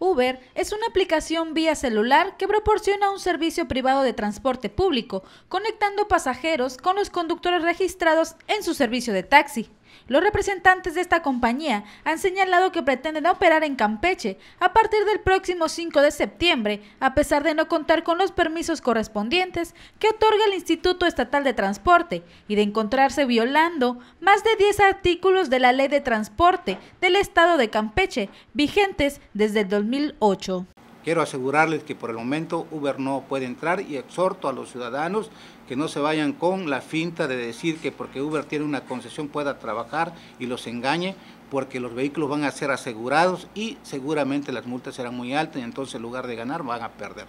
Uber es una aplicación vía celular que proporciona un servicio privado de transporte público, conectando pasajeros con los conductores registrados en su servicio de taxi. Los representantes de esta compañía han señalado que pretenden operar en Campeche a partir del próximo 5 de septiembre, a pesar de no contar con los permisos correspondientes que otorga el Instituto Estatal de Transporte y de encontrarse violando más de 10 artículos de la Ley de Transporte del Estado de Campeche, vigentes desde el 2008. Quiero asegurarles que por el momento Uber no puede entrar y exhorto a los ciudadanos que no se vayan con la finta de decir que porque Uber tiene una concesión pueda trabajar y los engañe, porque los vehículos van a ser asegurados y seguramente las multas serán muy altas y entonces en lugar de ganar van a perder.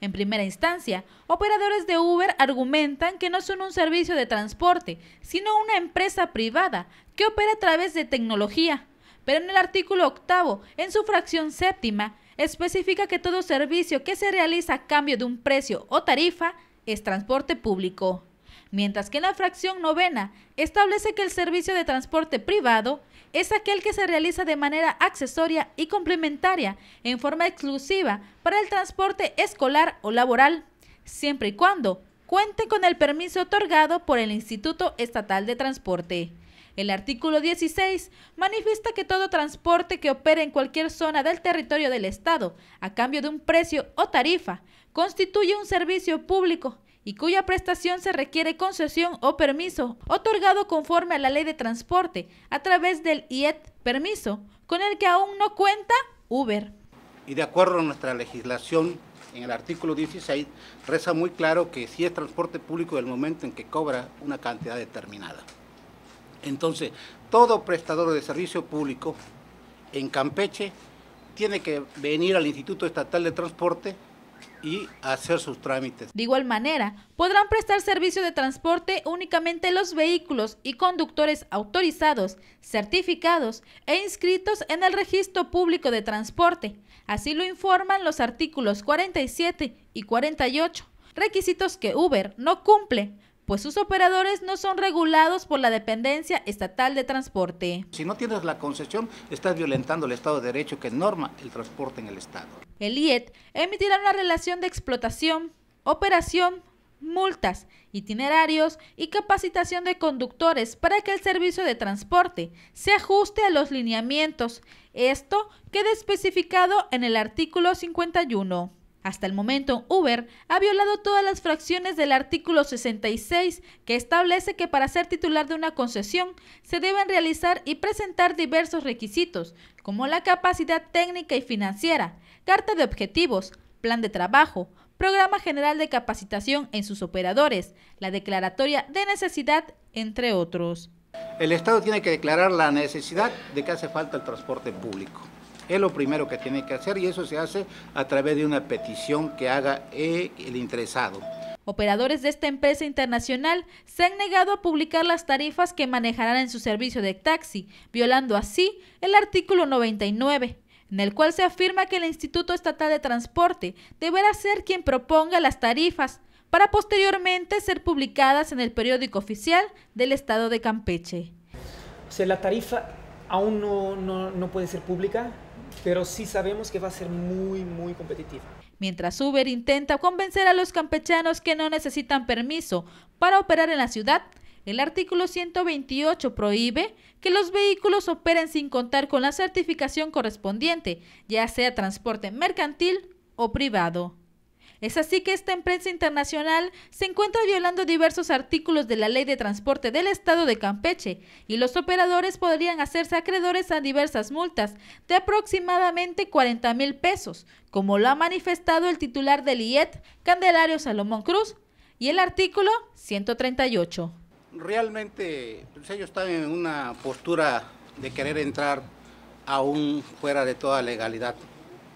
En primera instancia, operadores de Uber argumentan que no son un servicio de transporte, sino una empresa privada que opera a través de tecnología. Pero en el artículo octavo, en su fracción séptima, especifica que todo servicio que se realiza a cambio de un precio o tarifa es transporte público, mientras que en la fracción novena establece que el servicio de transporte privado es aquel que se realiza de manera accesoria y complementaria en forma exclusiva para el transporte escolar o laboral, siempre y cuando cuente con el permiso otorgado por el Instituto Estatal de Transporte. El artículo 16 manifiesta que todo transporte que opere en cualquier zona del territorio del Estado a cambio de un precio o tarifa constituye un servicio público y cuya prestación se requiere concesión o permiso otorgado conforme a la ley de transporte a través del IET permiso, con el que aún no cuenta Uber. Y de acuerdo a nuestra legislación, en el artículo 16 reza muy claro que si es transporte público el momento en que cobra una cantidad determinada. Entonces, todo prestador de servicio público en Campeche tiene que venir al Instituto Estatal de Transporte y hacer sus trámites. De igual manera, podrán prestar servicio de transporte únicamente los vehículos y conductores autorizados, certificados e inscritos en el registro público de transporte. Así lo informan los artículos 47 y 48, requisitos que Uber no cumple pues sus operadores no son regulados por la dependencia estatal de transporte. Si no tienes la concesión, estás violentando el Estado de Derecho que norma el transporte en el Estado. El IET emitirá una relación de explotación, operación, multas, itinerarios y capacitación de conductores para que el servicio de transporte se ajuste a los lineamientos. Esto queda especificado en el artículo 51. Hasta el momento, Uber ha violado todas las fracciones del artículo 66 que establece que para ser titular de una concesión se deben realizar y presentar diversos requisitos, como la capacidad técnica y financiera, carta de objetivos, plan de trabajo, programa general de capacitación en sus operadores, la declaratoria de necesidad, entre otros. El Estado tiene que declarar la necesidad de que hace falta el transporte público. Es lo primero que tiene que hacer y eso se hace a través de una petición que haga el interesado. Operadores de esta empresa internacional se han negado a publicar las tarifas que manejarán en su servicio de taxi, violando así el artículo 99 en el cual se afirma que el Instituto Estatal de Transporte deberá ser quien proponga las tarifas para posteriormente ser publicadas en el periódico oficial del Estado de Campeche. O sea, la tarifa aún no, no puede ser pública, pero sí sabemos que va a ser muy, muy competitiva. Mientras Uber intenta convencer a los campechanos que no necesitan permiso para operar en la ciudad, el artículo 128 prohíbe que los vehículos operen sin contar con la certificación correspondiente, ya sea transporte mercantil o privado. Es así que esta empresa internacional se encuentra violando diversos artículos de la Ley de Transporte del Estado de Campeche y los operadores podrían hacerse acreedores a diversas multas de aproximadamente 40 mil pesos, como lo ha manifestado el titular del IET, Candelario Salomón Cruz, y el artículo 138. Realmente pues, ellos están en una postura de querer entrar aún fuera de toda legalidad.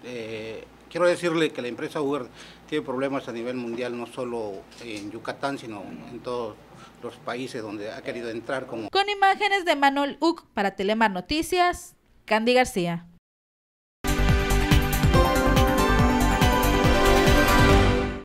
Eh, Quiero decirle que la empresa Uber tiene problemas a nivel mundial, no solo en Yucatán, sino en todos los países donde ha querido entrar. Como... Con imágenes de Manuel Uc para Telemar Noticias, Candy García.